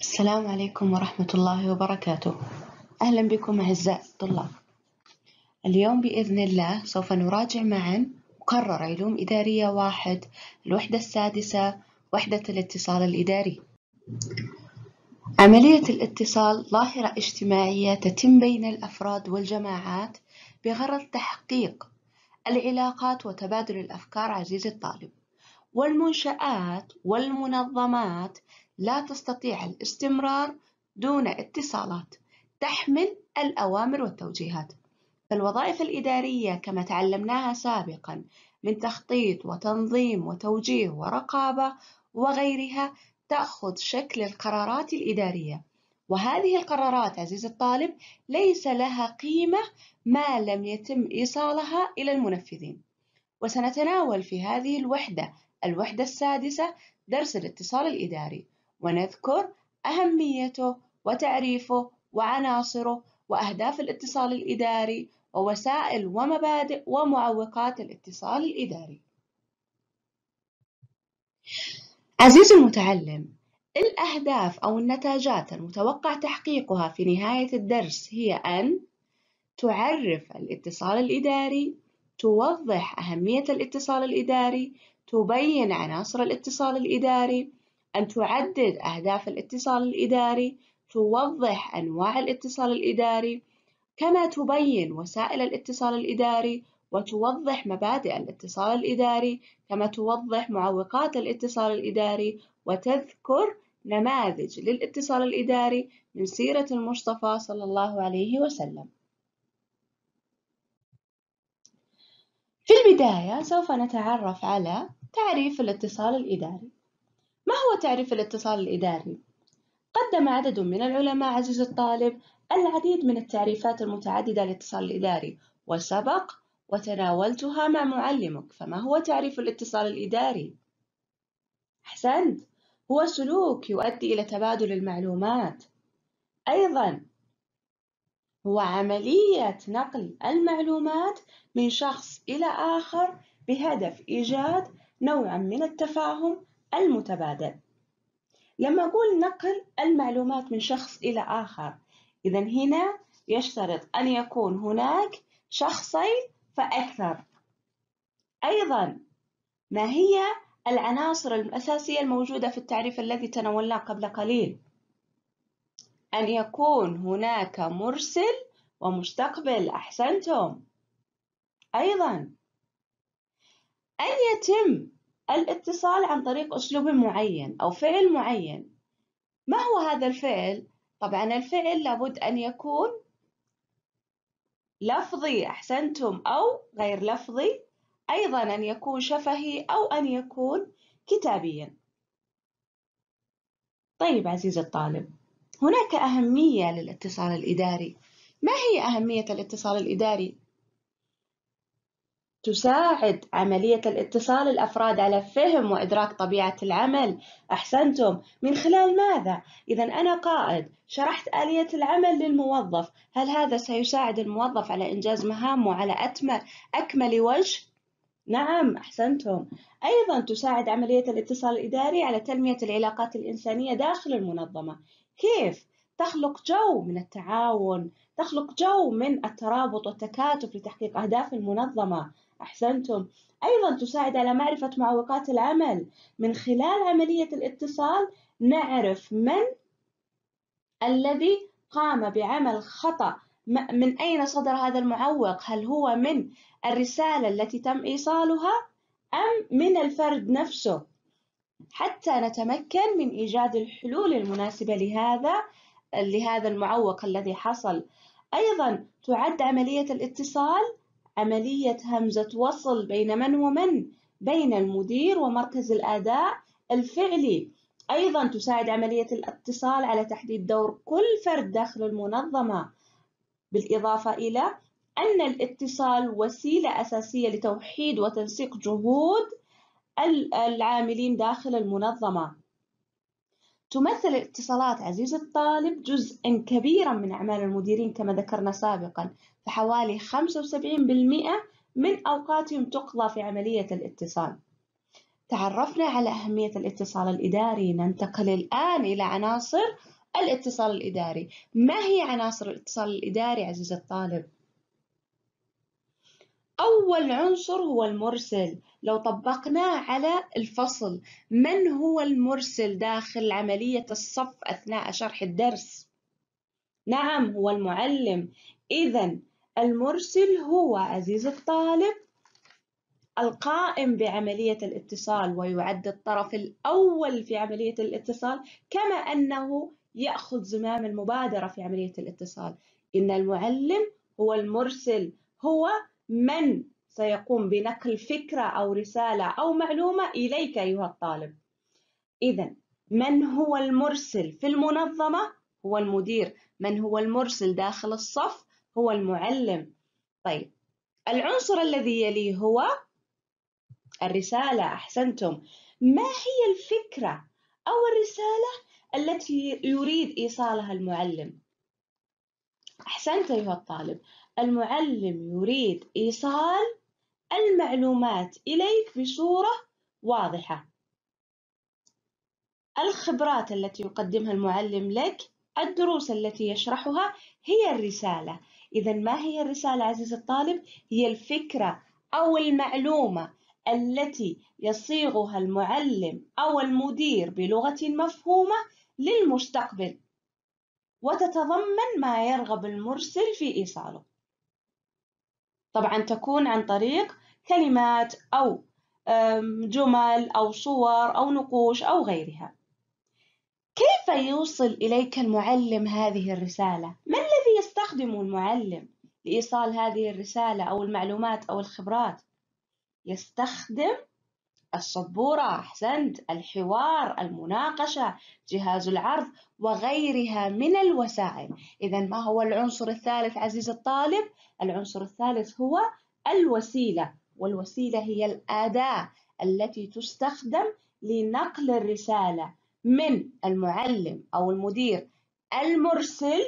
السلام عليكم ورحمة الله وبركاته أهلا بكم أعزائي الطلاب اليوم بإذن الله سوف نراجع معا مقرر علوم إدارية واحد الوحدة السادسة وحدة الاتصال الإداري عملية الاتصال ظاهرة اجتماعية تتم بين الأفراد والجماعات بغرض تحقيق العلاقات وتبادل الأفكار عزيزي الطالب والمنشآت والمنظمات لا تستطيع الاستمرار دون اتصالات تحمل الأوامر والتوجيهات فالوظائف الإدارية كما تعلمناها سابقا من تخطيط وتنظيم وتوجيه ورقابة وغيرها تأخذ شكل القرارات الإدارية وهذه القرارات عزيز الطالب ليس لها قيمة ما لم يتم إيصالها إلى المنفذين وسنتناول في هذه الوحدة الوحدة السادسة درس الاتصال الإداري ونذكر أهميته وتعريفه وعناصره وأهداف الاتصال الإداري ووسائل ومبادئ ومعوقات الاتصال الإداري عزيزي المتعلم الأهداف أو النتاجات المتوقع تحقيقها في نهاية الدرس هي أن تعرف الاتصال الإداري توضح أهمية الاتصال الإداري تبين عناصر الاتصال الإداري أن تعدد أهداف الاتصال الإداري توضح أنواع الاتصال الإداري كما تبين وسائل الاتصال الإداري وتوضح مبادئ الاتصال الإداري كما توضح معوقات الاتصال الإداري وتذكر نماذج للاتصال الإداري من سيرة المصطفى صلى الله عليه وسلم في البداية سوف نتعرف على تعريف الاتصال الإداري ما هو تعريف الاتصال الإداري؟ قدم عدد من العلماء عزيز الطالب العديد من التعريفات المتعددة للاتصال الإداري وسبق وتناولتها مع معلمك فما هو تعريف الاتصال الإداري؟ أحسنت هو سلوك يؤدي إلى تبادل المعلومات أيضا هو عملية نقل المعلومات من شخص إلى آخر بهدف إيجاد نوع من التفاهم المتبادل لما أقول نقل المعلومات من شخص إلى آخر إذا هنا يشترط أن يكون هناك شخصين فأكثر أيضا ما هي العناصر الأساسية الموجودة في التعريف الذي تناولناه قبل قليل أن يكون هناك مرسل ومستقبل أحسنتم أيضا أن يتم الاتصال عن طريق أسلوب معين أو فعل معين ما هو هذا الفعل؟ طبعا الفعل لابد أن يكون لفظي أحسنتم أو غير لفظي أيضا أن يكون شفهي أو أن يكون كتابيا طيب عزيزي الطالب هناك أهمية للاتصال الإداري ما هي أهمية الاتصال الإداري؟ تساعد عملية الاتصال الأفراد على فهم وإدراك طبيعة العمل أحسنتم من خلال ماذا؟ إذا أنا قائد شرحت آلية العمل للموظف هل هذا سيساعد الموظف على إنجاز مهامه على أكمل وجه؟ نعم أحسنتم أيضا تساعد عملية الاتصال الإداري على تنمية العلاقات الإنسانية داخل المنظمة كيف؟ تخلق جو من التعاون تخلق جو من الترابط والتكاتف لتحقيق أهداف المنظمة أحسنتم أيضا تساعد على معرفة معوقات العمل من خلال عملية الاتصال نعرف من الذي قام بعمل خطأ من أين صدر هذا المعوق هل هو من الرسالة التي تم إيصالها أم من الفرد نفسه حتى نتمكن من إيجاد الحلول المناسبة لهذا لهذا المعوق الذي حصل أيضا تعد عملية الاتصال عملية همزة وصل بين من ومن بين المدير ومركز الأداء الفعلي أيضا تساعد عملية الاتصال على تحديد دور كل فرد داخل المنظمة بالإضافة إلى أن الاتصال وسيلة أساسية لتوحيد وتنسيق جهود العاملين داخل المنظمة تمثل الاتصالات عزيزي الطالب جزءا كبيرا من أعمال المديرين كما ذكرنا سابقا فحوالي 75% من أوقاتهم تقضى في عملية الاتصال تعرفنا على أهمية الاتصال الإداري ننتقل الآن إلى عناصر الاتصال الإداري ما هي عناصر الاتصال الإداري عزيزي الطالب؟ أول عنصر هو المرسل لو طبقناه على الفصل من هو المرسل داخل عملية الصف أثناء شرح الدرس؟ نعم هو المعلم إذا المرسل هو عزيز الطالب القائم بعملية الاتصال ويعد الطرف الأول في عملية الاتصال كما أنه يأخذ زمام المبادرة في عملية الاتصال إن المعلم هو المرسل هو من سيقوم بنقل فكرة أو رسالة أو معلومة إليك أيها الطالب إذا من هو المرسل في المنظمة هو المدير من هو المرسل داخل الصف هو المعلم طيب العنصر الذي يلي هو الرسالة أحسنتم ما هي الفكرة أو الرسالة التي يريد إيصالها المعلم أحسنت أيها الطالب المعلم يريد إيصال المعلومات إليك بصورة واضحة الخبرات التي يقدمها المعلم لك الدروس التي يشرحها هي الرسالة إذا ما هي الرسالة عزيزي الطالب؟ هي الفكرة أو المعلومة التي يصيغها المعلم أو المدير بلغة مفهومة للمستقبل وتتضمن ما يرغب المرسل في إيصاله طبعا تكون عن طريق كلمات أو جمل أو صور أو نقوش أو غيرها كيف يوصل إليك المعلم هذه الرسالة؟ ما الذي يستخدمه المعلم لإيصال هذه الرسالة أو المعلومات أو الخبرات؟ يستخدم السبورة أحسنت الحوار المناقشة جهاز العرض وغيرها من الوسائل إذا ما هو العنصر الثالث عزيز الطالب؟ العنصر الثالث هو الوسيلة والوسيلة هي الأداة التي تستخدم لنقل الرسالة من المعلم أو المدير المرسل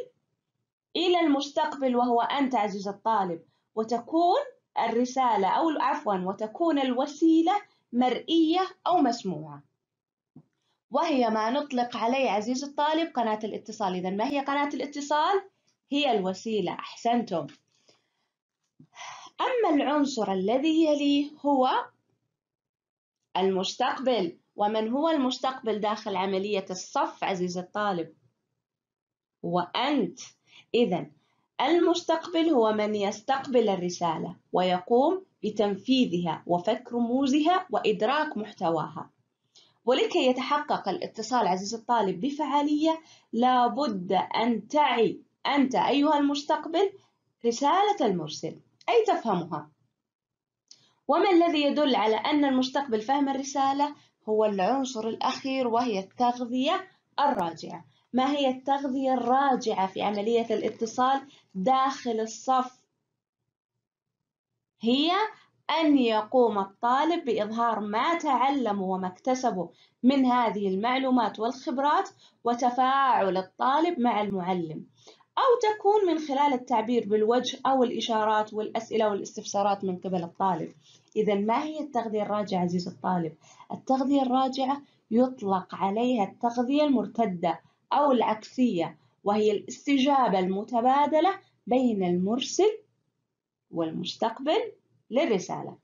إلى المستقبل وهو أنت عزيز الطالب وتكون الرسالة أو عفوا وتكون الوسيلة مرئية أو مسموعة وهي ما نطلق عليه عزيزي الطالب قناة الاتصال إذا ما هي قناة الاتصال؟ هي الوسيلة أحسنتم أما العنصر الذي يليه هو المستقبل ومن هو المستقبل داخل عملية الصف عزيزي الطالب؟ وأنت إذا المستقبل هو من يستقبل الرسالة ويقوم لتنفيذها وفك رموزها وإدراك محتواها ولكي يتحقق الاتصال عزيزي الطالب بفعالية لابد أن تعي أنت أيها المستقبل رسالة المرسل أي تفهمها وما الذي يدل على أن المستقبل فهم الرسالة هو العنصر الأخير وهي التغذية الراجعة ما هي التغذية الراجعة في عملية الاتصال داخل الصف هي أن يقوم الطالب بإظهار ما تعلم وما اكتسبه من هذه المعلومات والخبرات وتفاعل الطالب مع المعلم أو تكون من خلال التعبير بالوجه أو الإشارات والأسئلة والاستفسارات من قبل الطالب إذا ما هي التغذية الراجعة عزيز الطالب؟ التغذية الراجعة يطلق عليها التغذية المرتدة أو العكسية وهي الاستجابة المتبادلة بين المرسل والمستقبل للرسالة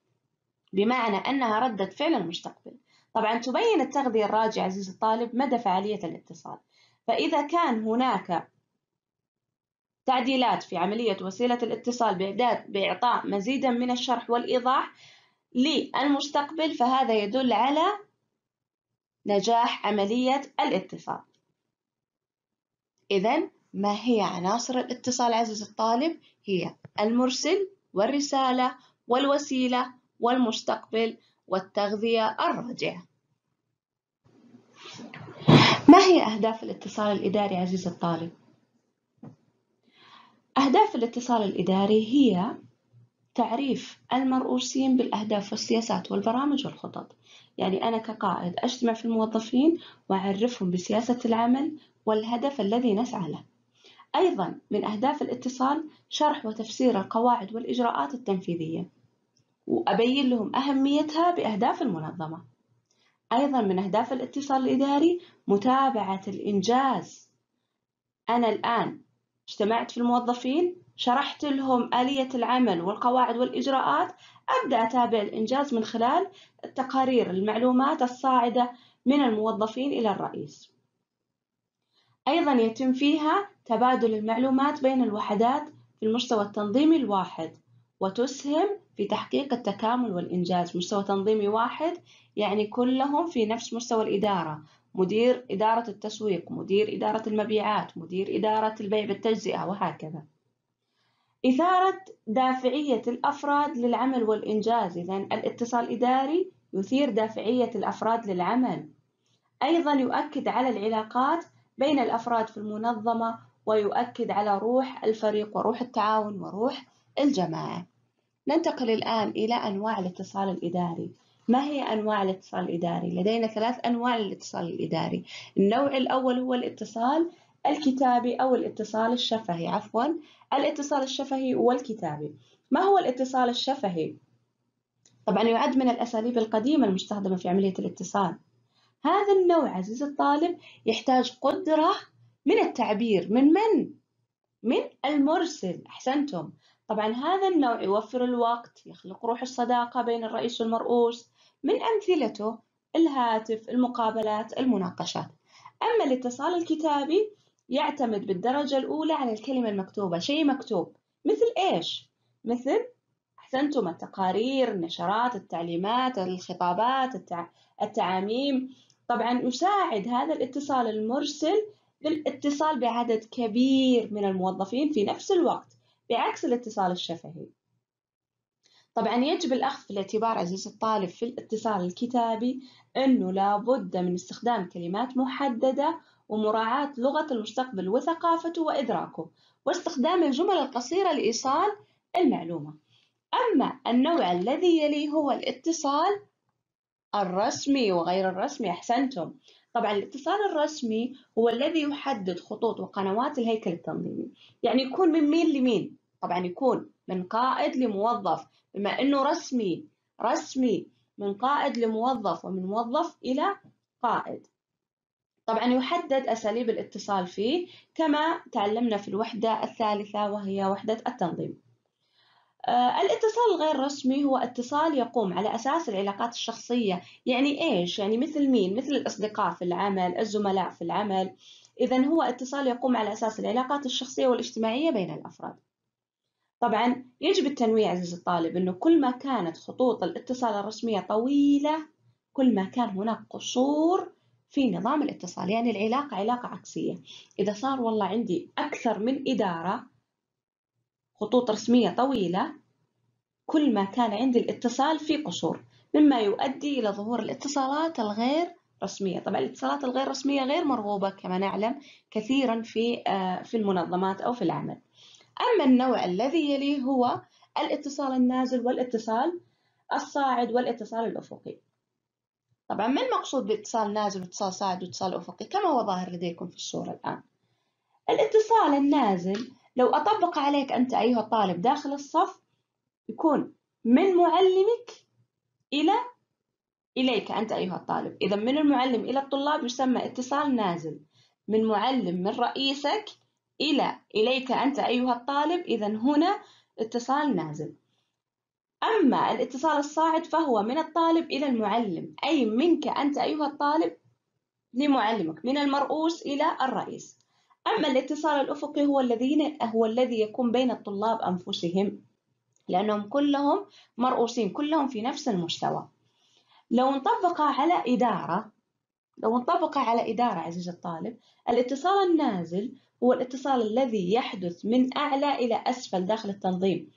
بمعنى أنها ردة فعل المستقبل طبعا تبين التغذية الراجعة عزيزي الطالب مدى فعالية الاتصال فإذا كان هناك تعديلات في عملية وسيلة الاتصال بإعداد بإعطاء مزيدا من الشرح والإيضاح للمستقبل فهذا يدل على نجاح عملية الاتصال إذا ما هي عناصر الاتصال عزيزي الطالب؟ هي المرسل والرسالة والوسيلة والمستقبل والتغذية الراجعة ما هي أهداف الاتصال الإداري عزيز الطالب؟ أهداف الاتصال الإداري هي تعريف المرؤوسين بالأهداف والسياسات والبرامج والخطط يعني أنا كقائد أجتمع في الموظفين وأعرفهم بسياسة العمل والهدف الذي نسعى له أيضا من أهداف الاتصال شرح وتفسير القواعد والإجراءات التنفيذية وأبين لهم أهميتها بأهداف المنظمة أيضا من أهداف الاتصال الإداري متابعة الإنجاز أنا الآن اجتمعت في الموظفين شرحت لهم آلية العمل والقواعد والإجراءات أبدأ أتابع الإنجاز من خلال التقارير المعلومات الصاعدة من الموظفين إلى الرئيس أيضا يتم فيها تبادل المعلومات بين الوحدات في المستوى التنظيمي الواحد وتسهم في تحقيق التكامل والإنجاز مستوى تنظيمي واحد يعني كلهم في نفس مستوى الإدارة مدير إدارة التسويق مدير إدارة المبيعات مدير إدارة البيع بالتجزئة وهكذا إثارة دافعية الأفراد للعمل والإنجاز إذا الاتصال الإداري يثير دافعية الأفراد للعمل أيضا يؤكد على العلاقات بين الأفراد في المنظمة ويؤكد على روح الفريق وروح التعاون وروح الجماعة ننتقل الآن إلى أنواع الاتصال الإداري ما هي أنواع الاتصال الإداري؟ لدينا ثلاث أنواع للاتصال الإداري النوع الأول هو الاتصال الكتابي أو الاتصال الشفهي عفوا الاتصال الشفهي والكتابي ما هو الاتصال الشفهي؟ طبعا يعد من الأساليب القديمة المستخدمة في عملية الاتصال هذا النوع عزيز الطالب يحتاج قدرة من التعبير من من؟ من المرسل أحسنتم طبعا هذا النوع يوفر الوقت يخلق روح الصداقة بين الرئيس والمرؤوس من أمثلته الهاتف المقابلات المناقشات أما الاتصال الكتابي يعتمد بالدرجة الأولى على الكلمة المكتوبة شيء مكتوب مثل إيش؟ مثل أحسنتم التقارير النشرات التعليمات الخطابات التع... التعاميم طبعا يساعد هذا الاتصال المرسل الاتصال بعدد كبير من الموظفين في نفس الوقت بعكس الاتصال الشفهي طبعا يجب الأخذ في الاعتبار عزيزي الطالب في الاتصال الكتابي أنه لابد من استخدام كلمات محددة ومراعاة لغة المستقبل وثقافته وإدراكه واستخدام الجمل القصيرة لإيصال المعلومة أما النوع الذي يليه هو الاتصال الرسمي وغير الرسمي أحسنتم طبعا الاتصال الرسمي هو الذي يحدد خطوط وقنوات الهيكل التنظيمي يعني يكون من مين لمين طبعا يكون من قائد لموظف بما انه رسمي رسمي من قائد لموظف ومن موظف الى قائد طبعا يحدد اساليب الاتصال فيه كما تعلمنا في الوحده الثالثه وهي وحده التنظيم آه، الاتصال الغير رسمي هو اتصال يقوم على أساس العلاقات الشخصية يعني إيش؟ يعني مثل مين؟ مثل الأصدقاء في العمل الزملاء في العمل إذا هو اتصال يقوم على أساس العلاقات الشخصية والاجتماعية بين الأفراد طبعا يجب التنويع عزيز الطالب أنه كل ما كانت خطوط الاتصال الرسمية طويلة كل ما كان هناك قصور في نظام الاتصال يعني العلاقة علاقة عكسية إذا صار والله عندي أكثر من إدارة خطوط رسمية طويلة كل ما كان عندي الاتصال في قصور مما يؤدي إلى ظهور الاتصالات الغير رسمية طبعا الاتصالات الغير رسمية غير مرغوبة كما نعلم كثيرا في آه، في المنظمات أو في العمل أما النوع الذي يليه هو الاتصال النازل والاتصال الصاعد والاتصال الأفقي طبعا ما المقصود باتصال نازل واتصال صاعد واتصال أفقي كما هو ظاهر لديكم في الصورة الآن الاتصال النازل لو أطبق عليك أنت أيها الطالب داخل الصف يكون من معلمك إلى إليك أنت أيها الطالب إذا من المعلم إلى الطلاب يسمى اتصال نازل من معلم من رئيسك إلى إليك أنت أيها الطالب إذا هنا اتصال نازل أما الاتصال الصاعد فهو من الطالب إلى المعلم أي منك أنت أيها الطالب لمعلمك من المرؤوس إلى الرئيس أما الاتصال الأفقي هو الذين هو الذي يكون بين الطلاب أنفسهم لأنهم كلهم مرؤوسين كلهم في نفس المستوى لو نطبق على إدارة لو نطبق على إدارة عزيزي الطالب الاتصال النازل هو الاتصال الذي يحدث من أعلى إلى أسفل داخل التنظيم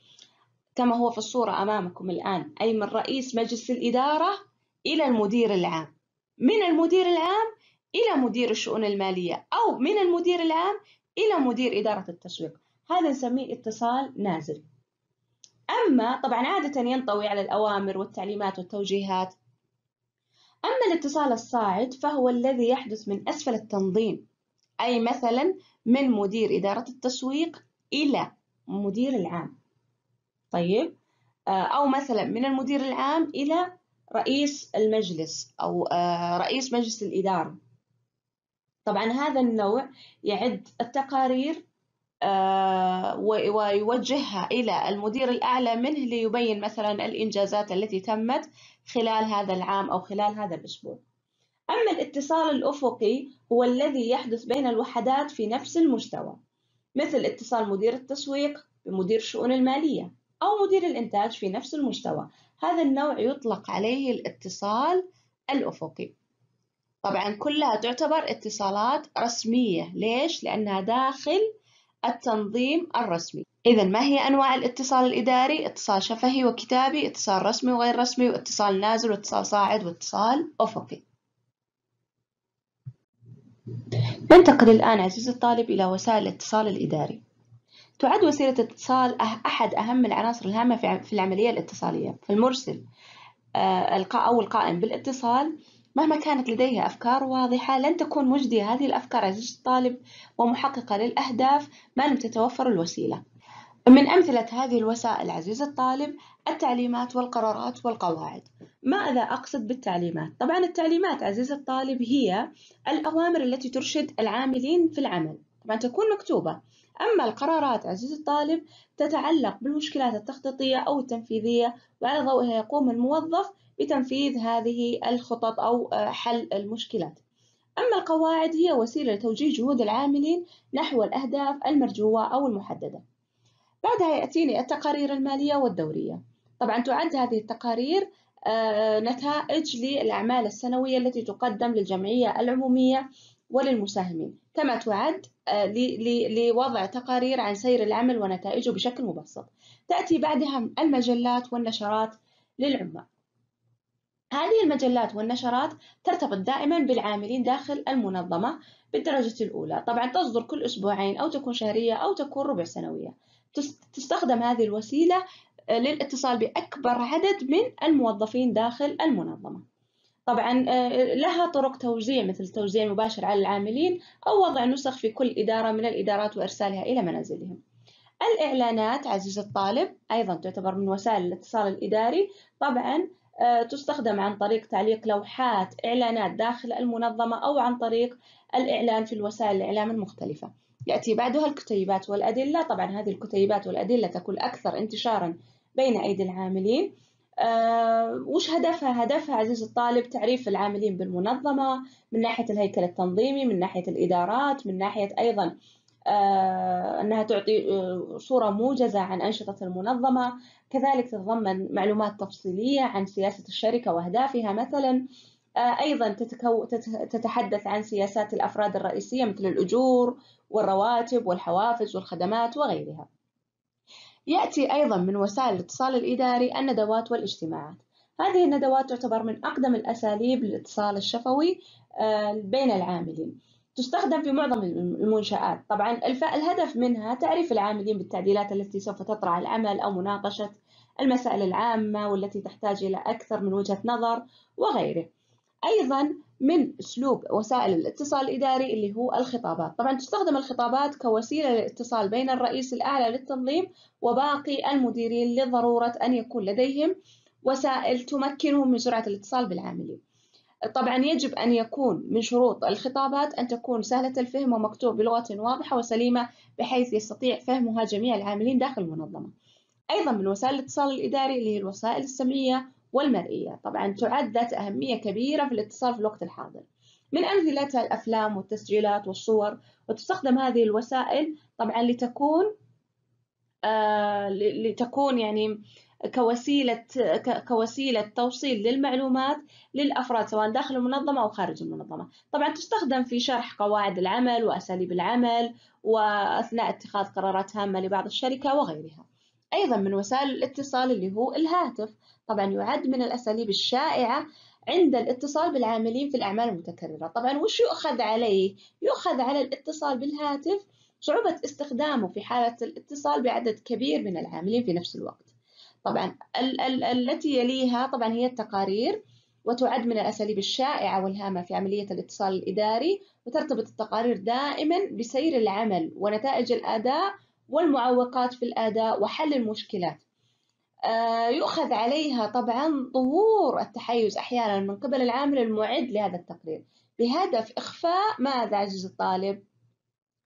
كما هو في الصورة أمامكم الآن أي من رئيس مجلس الإدارة إلى المدير العام من المدير العام إلى مدير الشؤون المالية أو من المدير العام إلى مدير إدارة التسويق هذا نسميه اتصال نازل أما طبعا عادة ينطوي على الأوامر والتعليمات والتوجيهات أما الاتصال الصاعد فهو الذي يحدث من أسفل التنظيم أي مثلا من مدير إدارة التسويق إلى مدير العام طيب آه، أو مثلا من المدير العام إلى رئيس المجلس أو آه، رئيس مجلس الإدارة طبعا هذا النوع يعد التقارير آه، ويوجهها إلى المدير الأعلى منه ليبين مثلا الإنجازات التي تمت خلال هذا العام أو خلال هذا الأسبوع أما الاتصال الأفقي هو الذي يحدث بين الوحدات في نفس المستوى مثل اتصال مدير التسويق بمدير الشؤون المالية أو مدير الإنتاج في نفس المستوى هذا النوع يطلق عليه الاتصال الأفقي طبعا كلها تعتبر اتصالات رسمية ليش؟ لأنها داخل التنظيم الرسمي إذا ما هي أنواع الاتصال الإداري؟ اتصال شفهي وكتابي اتصال رسمي وغير رسمي واتصال نازل واتصال صاعد واتصال أفقي ننتقل الآن عزيزي الطالب إلى وسائل الاتصال الإداري تعد وسيلة الاتصال أه- أحد أهم العناصر الهامة في العملية الاتصالية فالمرسل آه، أو القائم بالاتصال مهما كانت لديها أفكار واضحة لن تكون مجدية هذه الأفكار عزيزي الطالب ومحققة للأهداف ما لم تتوفر الوسيلة من أمثلة هذه الوسائل عزيزي الطالب التعليمات والقرارات والقواعد ماذا أقصد بالتعليمات؟ طبعا التعليمات عزيزي الطالب هي الأوامر التي ترشد العاملين في العمل طبعا تكون مكتوبة أما القرارات عزيزي الطالب تتعلق بالمشكلات التخطيطية أو التنفيذية وعلى ضوئها يقوم الموظف بتنفيذ هذه الخطط أو آه، حل المشكلات أما القواعد هي وسيلة لتوجيه جهود العاملين نحو الأهداف المرجوة أو المحددة بعدها يأتيني التقارير المالية والدورية طبعا تعد هذه التقارير آه، نتائج للأعمال السنوية التي تقدم للجمعية العمومية وللمساهمين كما تعد آه، لوضع تقارير عن سير العمل ونتائجه بشكل مبسط تأتي بعدها المجلات والنشرات للعمال هذه المجلات والنشرات ترتبط دائما بالعاملين داخل المنظمة بالدرجة الأولى طبعا تصدر كل أسبوعين أو تكون شهرية أو تكون ربع سنوية تستخدم هذه الوسيلة آه، للاتصال بأكبر عدد من الموظفين داخل المنظمة طبعا آه، لها طرق توزيع مثل التوزيع المباشر على العاملين أو وضع نسخ في كل إدارة من الإدارات وإرسالها إلى منازلهم الإعلانات عزيز الطالب أيضا تعتبر من وسائل الاتصال الإداري طبعا آه، تستخدم عن طريق تعليق لوحات إعلانات داخل المنظمة أو عن طريق الإعلان في الوسائل الإعلام المختلفة يأتي بعدها الكتيبات والأدلة طبعا هذه الكتيبات والأدلة تكون أكثر انتشارا بين أيدي العاملين آه، وش هدفها؟ هدفها عزيزي الطالب تعريف العاملين بالمنظمة من ناحية الهيكل التنظيمي من ناحية الإدارات من ناحية أيضا آه، أنها تعطي آه، صورة موجزة عن أنشطة المنظمة كذلك تتضمن معلومات تفصيلية عن سياسة الشركة وأهدافها مثلا أيضا تتكو... تتحدث عن سياسات الأفراد الرئيسية مثل الأجور والرواتب والحوافز والخدمات وغيرها يأتي أيضا من وسائل الاتصال الإداري الندوات والاجتماعات هذه الندوات تعتبر من أقدم الأساليب للاتصال الشفوي آه، بين العاملين تستخدم في معظم المنشآت طبعا الهدف منها تعريف العاملين بالتعديلات التي سوف تطرح العمل أو مناقشة المسائل العامة والتي تحتاج إلى أكثر من وجهة نظر وغيره أيضا من أسلوب وسائل الاتصال الإداري اللي هو الخطابات طبعا تستخدم الخطابات كوسيلة للاتصال بين الرئيس الأعلى للتنظيم وباقي المديرين لضرورة أن يكون لديهم وسائل تمكنهم من سرعه الاتصال بالعاملين طبعا يجب أن يكون من شروط الخطابات أن تكون سهلة الفهم ومكتوب بلغة واضحة وسليمة بحيث يستطيع فهمها جميع العاملين داخل المنظمة أيضا من وسائل الاتصال الإداري اللي هي الوسائل السمعية والمرئية طبعا تعد ذات أهمية كبيرة في الاتصال في الوقت الحاضر من أمثلتها الأفلام والتسجيلات والصور وتستخدم هذه الوسائل طبعا لتكون آه لتكون يعني كوسيلة كوسيلة توصيل للمعلومات للأفراد سواء داخل المنظمة أو خارج المنظمة طبعا تستخدم في شرح قواعد العمل وأساليب العمل وأثناء اتخاذ قرارات هامة لبعض الشركة وغيرها أيضا من وسائل الاتصال اللي هو الهاتف طبعا يعد من الأساليب الشائعة عند الاتصال بالعاملين في الأعمال المتكررة طبعا وش يؤخذ عليه؟ يؤخذ على الاتصال بالهاتف صعوبة استخدامه في حالة الاتصال بعدد كبير من العاملين في نفس الوقت طبعا ال ال التي يليها طبعا هي التقارير وتعد من الأساليب الشائعة والهامة في عملية الاتصال الإداري وترتبط التقارير دائما بسير العمل ونتائج الأداء والمعوقات في الأداء وحل المشكلات آه، يؤخذ عليها طبعا ظهور التحيز أحيانا من قبل العامل المعد لهذا التقرير بهدف إخفاء ماذا عزيز الطالب؟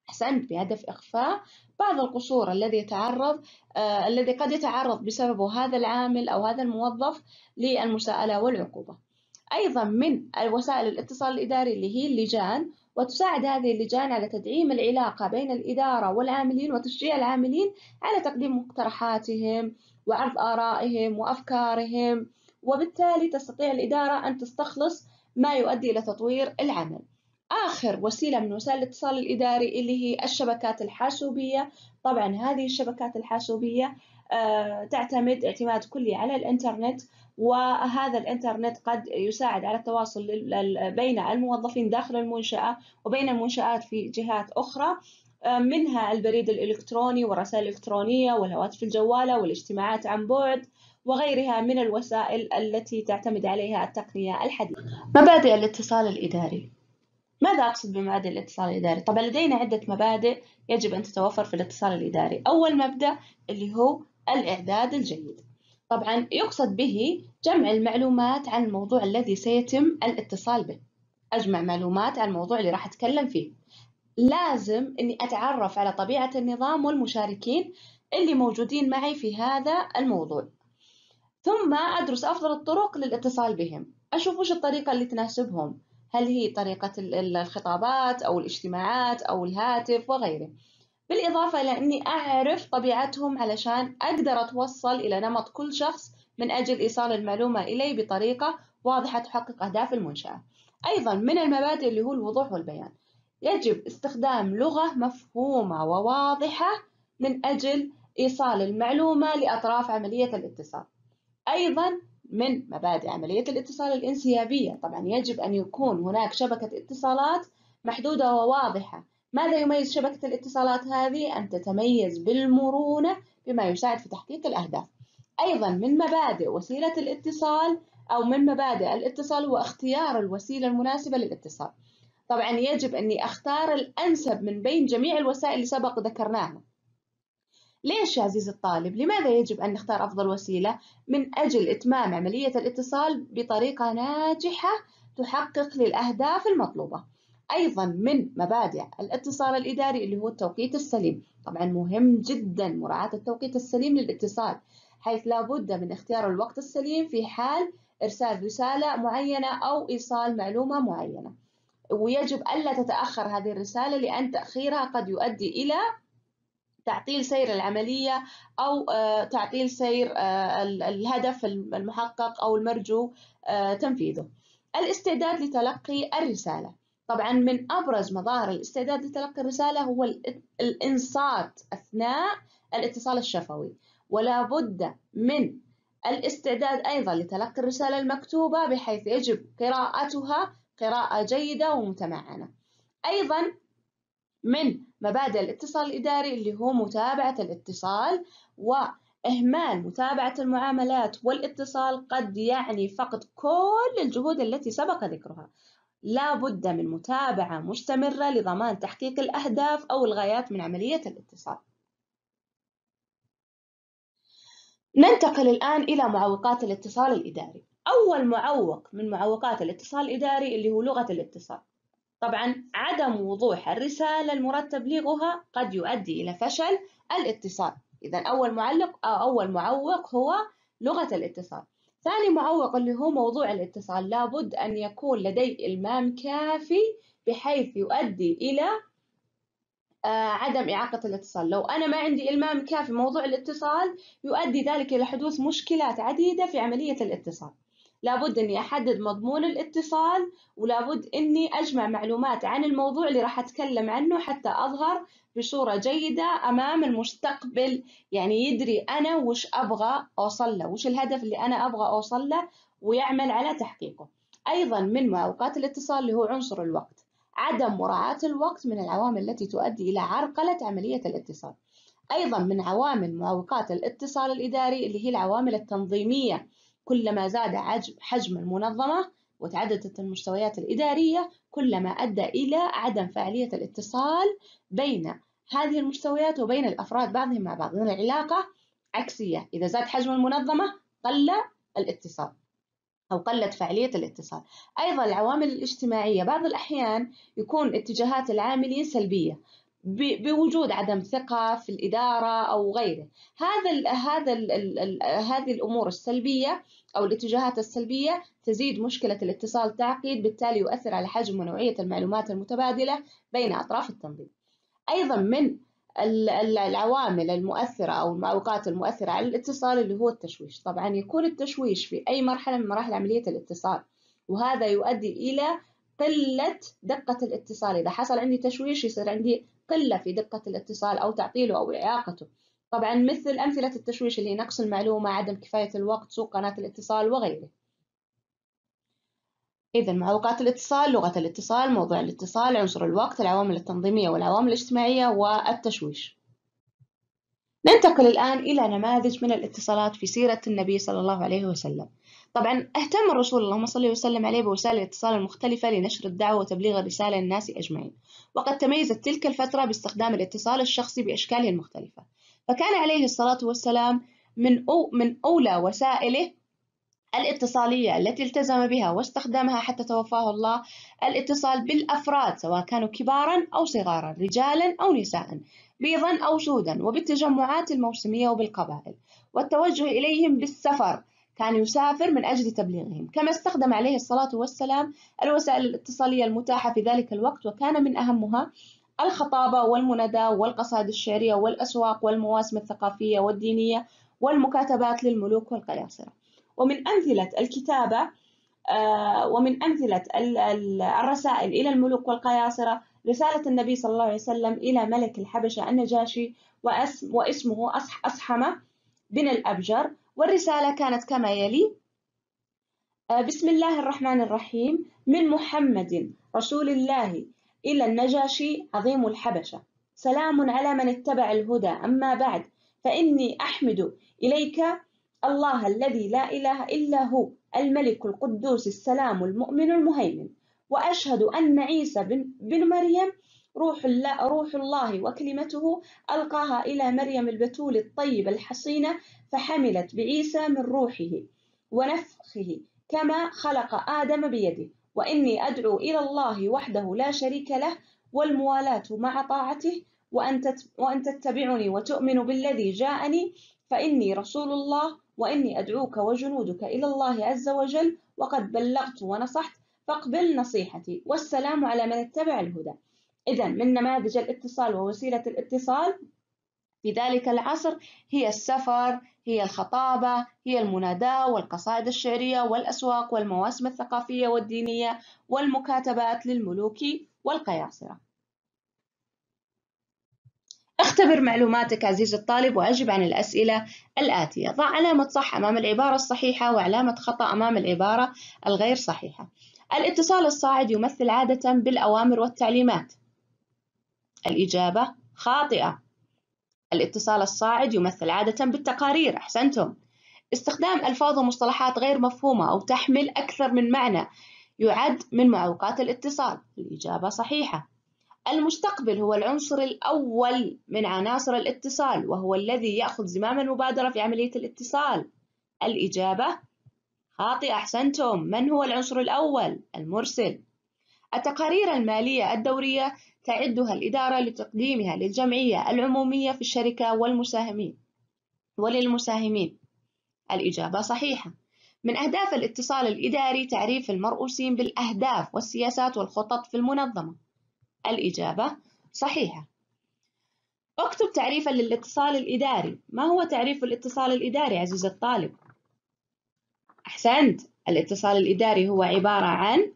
أحسنت بهدف إخفاء بعض القصور الذي يتعرض آه الذي قد يتعرض بسببه هذا العامل أو هذا الموظف للمساءلة والعقوبة أيضا من وسائل الاتصال الإداري اللي هي اللجان وتساعد هذه اللجان على تدعيم العلاقة بين الإدارة والعاملين وتشجيع العاملين على تقديم مقترحاتهم وعرض آرائهم وأفكارهم وبالتالي تستطيع الإدارة أن تستخلص ما يؤدي إلى تطوير العمل آخر وسيلة من وسائل الاتصال الإداري اللي هي الشبكات الحاسوبية طبعا هذه الشبكات الحاسوبية آه، تعتمد اعتماد كلي على الإنترنت وهذا الانترنت قد يساعد على التواصل بين الموظفين داخل المنشأة وبين المنشآت في جهات أخرى آه، منها البريد الإلكتروني والرسائل الإلكترونية والهواتف الجوالة والاجتماعات عن بعد وغيرها من الوسائل التي تعتمد عليها التقنية الحديثة مبادئ الاتصال الإداري ماذا أقصد بمبادئ الاتصال الإداري؟ طبعا لدينا عدة مبادئ يجب أن تتوفر في الاتصال الإداري أول مبدأ اللي هو الإعداد الجيد طبعا يقصد به جمع المعلومات عن الموضوع الذي سيتم الاتصال به أجمع معلومات عن الموضوع اللي راح أتكلم فيه لازم أني أتعرف على طبيعة النظام والمشاركين اللي موجودين معي في هذا الموضوع ثم أدرس أفضل الطرق للاتصال بهم أشوف وش الطريقة اللي تناسبهم هل هي طريقة الخطابات أو الاجتماعات أو الهاتف وغيره بالإضافة إلى أني أعرف طبيعتهم علشان أقدر أتوصل إلى نمط كل شخص من أجل إيصال المعلومة إليه بطريقة واضحة تحقق أهداف المنشأة أيضا من المبادئ اللي هو الوضوح والبيان يجب استخدام لغة مفهومة وواضحة من أجل إيصال المعلومة لأطراف عملية الاتصال أيضا من مبادئ عملية الاتصال الانسيابية طبعا يجب أن يكون هناك شبكة اتصالات محدودة وواضحة ماذا يميز شبكة الاتصالات هذه؟ أن تتميز بالمرونة بما يساعد في تحقيق الأهداف أيضا من مبادئ وسيلة الاتصال أو من مبادئ الاتصال هو اختيار الوسيلة المناسبة للاتصال طبعا يجب أني أختار الأنسب من بين جميع الوسائل اللي سبق ذكرناها ليش يا عزيزي الطالب؟ لماذا يجب أن نختار أفضل وسيلة من أجل إتمام عملية الاتصال بطريقة ناجحة تحقق للأهداف المطلوبة؟ أيضا من مبادئ الاتصال الإداري اللي هو التوقيت السليم طبعا مهم جدا مراعاة التوقيت السليم للاتصال حيث لابد من اختيار الوقت السليم في حال إرسال رسالة معينة أو إيصال معلومة معينة ويجب ألا تتأخر هذه الرسالة لأن تأخيرها قد يؤدي إلى تعطيل سير العملية أو آه، تعطيل سير آه، الهدف المحقق أو المرجو آه، تنفيذه الاستعداد لتلقي الرسالة طبعا من أبرز مظاهر الاستعداد لتلقي الرسالة هو الإنصات أثناء الاتصال الشفوي ولا بد من الاستعداد أيضا لتلقي الرسالة المكتوبة بحيث يجب قراءتها قراءة جيدة ومتمعنة أيضا من مبادئ الاتصال الإداري اللي هو متابعة الاتصال وإهمال متابعة المعاملات والاتصال قد يعني فقد كل الجهود التي سبق ذكرها لا بد من متابعة مستمرة لضمان تحقيق الأهداف أو الغايات من عملية الاتصال ننتقل الآن إلى معوقات الاتصال الإداري أول معوق من معوقات الاتصال الإداري اللي هو لغة الاتصال طبعا عدم وضوح الرسالة المرتب لغها قد يؤدي إلى فشل الاتصال إذا أول معلق أو أول معوق هو لغة الاتصال ثاني معوق اللي هو موضوع الاتصال لابد أن يكون لدي إلمام كافي بحيث يؤدي إلى آه، عدم إعاقة الاتصال لو أنا ما عندي إلمام كافي موضوع الاتصال يؤدي ذلك إلى حدوث مشكلات عديدة في عملية الاتصال لابد اني احدد مضمون الاتصال ولابد اني اجمع معلومات عن الموضوع اللي راح اتكلم عنه حتى اظهر بصورة جيدة امام المستقبل يعني يدري انا وش ابغى اوصل له وش الهدف اللي انا ابغى اوصل له ويعمل على تحقيقه ايضا من معوقات الاتصال اللي هو عنصر الوقت عدم مراعاة الوقت من العوامل التي تؤدي إلى عرقلة عملية الاتصال أيضا من عوامل معوقات الاتصال الإداري اللي هي العوامل التنظيمية كلما زاد حجم المنظمة وتعددت المستويات الإدارية كلما أدى إلى عدم فعالية الاتصال بين هذه المستويات وبين الأفراد بعضهم مع بعض لأن العلاقة عكسية إذا زاد حجم المنظمة قل الاتصال أو قلت فعالية الاتصال أيضا العوامل الاجتماعية بعض الأحيان يكون اتجاهات العاملين سلبية بوجود عدم ثقة في الإدارة أو غيره هذا ال هذا ال هذه الأمور السلبية أو الاتجاهات السلبية تزيد مشكلة الاتصال التعقيد بالتالي يؤثر على حجم ونوعية المعلومات المتبادلة بين أطراف التنظيم أيضا من العوامل المؤثرة أو المعوقات المؤثرة على الاتصال اللي هو التشويش طبعا يكون التشويش في أي مرحلة من مراحل عملية الاتصال وهذا يؤدي إلى قلة دقة الاتصال إذا حصل عندي تشويش يصير عندي قله في دقه الاتصال او تعطيله او اعاقته طبعا مثل امثله التشويش اللي هي نقص المعلومه عدم كفايه الوقت سوء قناه الاتصال وغيره إذا معوقات الاتصال لغة الاتصال موضوع الاتصال عنصر الوقت العوامل التنظيمية والعوامل الاجتماعية والتشويش ننتقل الآن إلى نماذج من الاتصالات في سيرة النبي صلى الله عليه وسلم طبعا اهتم الرسول اللهم صل وسلم عليه بوسائل الاتصال المختلفة لنشر الدعوة وتبليغ الرسالة للناس أجمعين وقد تميزت تلك الفترة باستخدام الاتصال الشخصي بأشكاله المختلفة فكان عليه الصلاة والسلام من, أو من أولى وسائله الاتصالية التي التزم بها واستخدمها حتى توفاه الله الاتصال بالأفراد سواء كانوا كبارا أو صغارا رجالا أو نساء بيضا أو سودا وبالتجمعات الموسمية وبالقبائل والتوجه إليهم بالسفر كان يسافر من أجل تبليغهم كما استخدم عليه الصلاة والسلام الوسائل الاتصالية المتاحة في ذلك الوقت وكان من أهمها الخطابة والمندى والقصائد الشعرية والأسواق والمواسم الثقافية والدينية والمكاتبات للملوك والقياصرة ومن أمثلة الكتابة آه، ومن أمثلة الرسائل إلى الملوك والقياصرة رسالة النبي صلى الله عليه وسلم إلى ملك الحبشة النجاشي واسمه أصحمة بن الأبجر والرسالة كانت كما يلي آه، بسم الله الرحمن الرحيم من محمد رسول الله إلى النجاشي عظيم الحبشة سلام على من اتبع الهدى أما بعد فإني أحمد إليك الله الذي لا إله إلا هو الملك القدوس السلام المؤمن المهيمن وأشهد أن عيسى بن, مريم روح الله, روح الله وكلمته ألقاها إلى مريم البتول الطيبة الحصينة فحملت بعيسى من روحه ونفخه كما خلق آدم بيده وإني أدعو إلى الله وحده لا شريك له والموالاة مع طاعته وان وأن تتبعني وتؤمن بالذي جاءني فإني رسول الله وإني أدعوك وجنودك إلى الله عز وجل وقد بلغت ونصحت فاقبل نصيحتي والسلام على من اتبع الهدى إذا من نماذج الاتصال ووسيلة الاتصال في ذلك العصر هي السفر هي الخطابة هي المناداة والقصائد الشعرية والأسواق والمواسم الثقافية والدينية والمكاتبات للملوك والقياصرة اختبر معلوماتك عزيزي الطالب وأجب عن الأسئلة الآتية ضع علامة صح أمام العبارة الصحيحة وعلامة خطأ أمام العبارة الغير صحيحة الاتصال الصاعد يمثل عادة بالأوامر والتعليمات الإجابة خاطئة الاتصال الصاعد يمثل عادة بالتقارير أحسنتم استخدام ألفاظ ومصطلحات غير مفهومة أو تحمل أكثر من معنى يعد من معوقات الاتصال الإجابة صحيحة المستقبل هو العنصر الأول من عناصر الاتصال وهو الذي يأخذ زمام المبادرة في عملية الاتصال الإجابة خاطئة أحسنتم من هو العنصر الأول؟ المرسل التقارير المالية الدورية تعدها الإدارة لتقديمها للجمعية العمومية في الشركة والمساهمين وللمساهمين الإجابة صحيحة من أهداف الاتصال الإداري تعريف المرؤوسين بالأهداف والسياسات والخطط في المنظمة الإجابة صحيحة اكتب تعريفا للاتصال الإداري ما هو تعريف الاتصال الإداري عزيزي الطالب؟ أحسنت الاتصال الإداري هو عبارة عن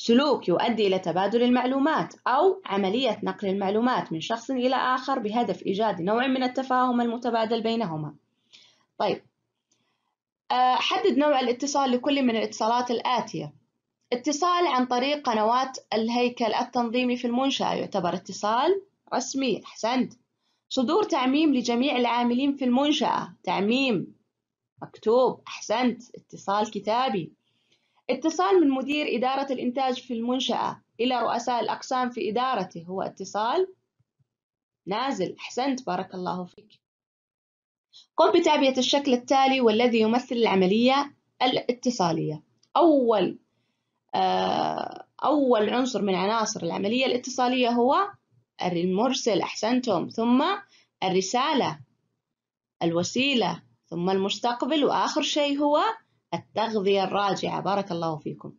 سلوك يؤدي إلى تبادل المعلومات أو عملية نقل المعلومات من شخص إلى آخر بهدف إيجاد نوع من التفاهم المتبادل بينهما. طيب، آه، حدد نوع الاتصال لكل من الاتصالات الآتية. اتصال عن طريق قنوات الهيكل التنظيمي في المنشأة يعتبر اتصال رسمي، أحسنت. صدور تعميم لجميع العاملين في المنشأة، تعميم مكتوب، أحسنت، اتصال كتابي. اتصال من مدير إدارة الإنتاج في المنشأة إلى رؤساء الأقسام في إدارته هو اتصال نازل أحسنت بارك الله فيك قم بتعبئة الشكل التالي والذي يمثل العملية الاتصالية أول آه، أول عنصر من عناصر العملية الاتصالية هو المرسل أحسنتم ثم الرسالة الوسيلة ثم المستقبل وآخر شيء هو التغذية الراجعة بارك الله فيكم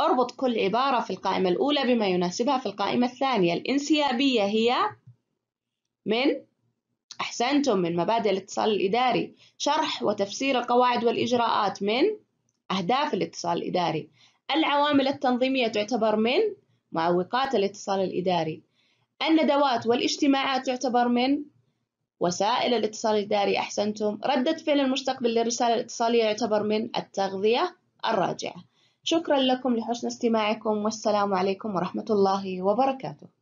اربط كل عبارة في القائمة الأولى بما يناسبها في القائمة الثانية الانسيابية هي من أحسنتم من مبادئ الاتصال الإداري شرح وتفسير القواعد والإجراءات من أهداف الاتصال الإداري العوامل التنظيمية تعتبر من معوقات الاتصال الإداري الندوات والاجتماعات تعتبر من وسائل الاتصال الإداري أحسنتم ردة فعل المستقبل للرسالة الاتصالية يعتبر من التغذية الراجعة شكرا لكم لحسن استماعكم والسلام عليكم ورحمة الله وبركاته